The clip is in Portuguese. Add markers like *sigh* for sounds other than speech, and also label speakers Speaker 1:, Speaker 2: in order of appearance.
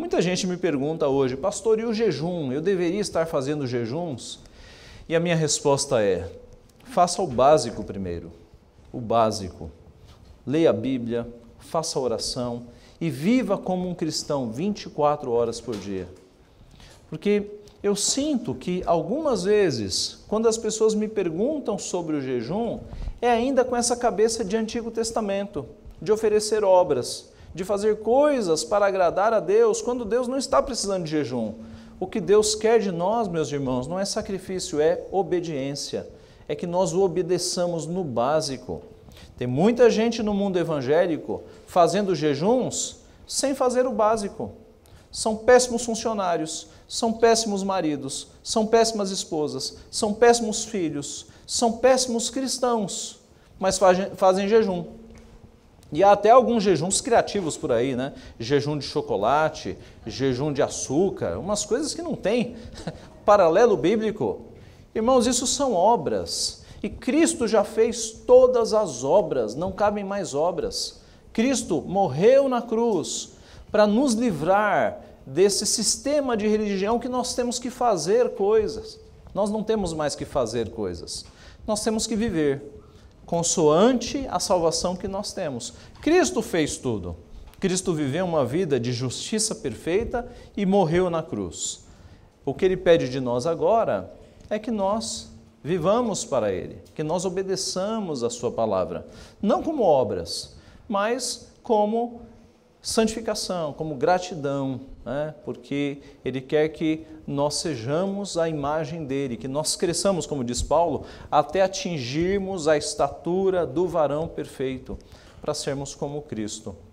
Speaker 1: Muita gente me pergunta hoje, pastor, e o jejum? Eu deveria estar fazendo jejuns? E a minha resposta é: faça o básico primeiro. O básico. Leia a Bíblia, faça a oração e viva como um cristão 24 horas por dia. Porque eu sinto que algumas vezes, quando as pessoas me perguntam sobre o jejum, é ainda com essa cabeça de Antigo Testamento, de oferecer obras de fazer coisas para agradar a Deus quando Deus não está precisando de jejum. O que Deus quer de nós, meus irmãos, não é sacrifício, é obediência. É que nós o obedeçamos no básico. Tem muita gente no mundo evangélico fazendo jejuns sem fazer o básico. São péssimos funcionários, são péssimos maridos, são péssimas esposas, são péssimos filhos, são péssimos cristãos, mas fazem, fazem jejum e há até alguns jejuns criativos por aí, né? Jejum de chocolate, jejum de açúcar, umas coisas que não tem *laughs* paralelo bíblico. Irmãos, isso são obras. E Cristo já fez todas as obras, não cabem mais obras. Cristo morreu na cruz para nos livrar desse sistema de religião que nós temos que fazer coisas. Nós não temos mais que fazer coisas, nós temos que viver consoante a salvação que nós temos. Cristo fez tudo. Cristo viveu uma vida de justiça perfeita e morreu na cruz. O que ele pede de nós agora é que nós vivamos para ele, que nós obedeçamos a sua palavra, não como obras, mas como santificação, como gratidão, né? porque Ele quer que nós sejamos a imagem dele, que nós cresçamos, como diz Paulo, até atingirmos a estatura do varão perfeito, para sermos como Cristo.